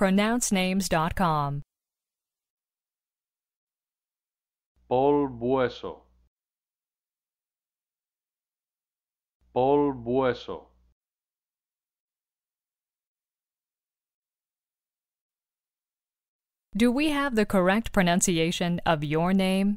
pronouncenames.com. Paul Bueso. Paul Bueso. Do we have the correct pronunciation of your name?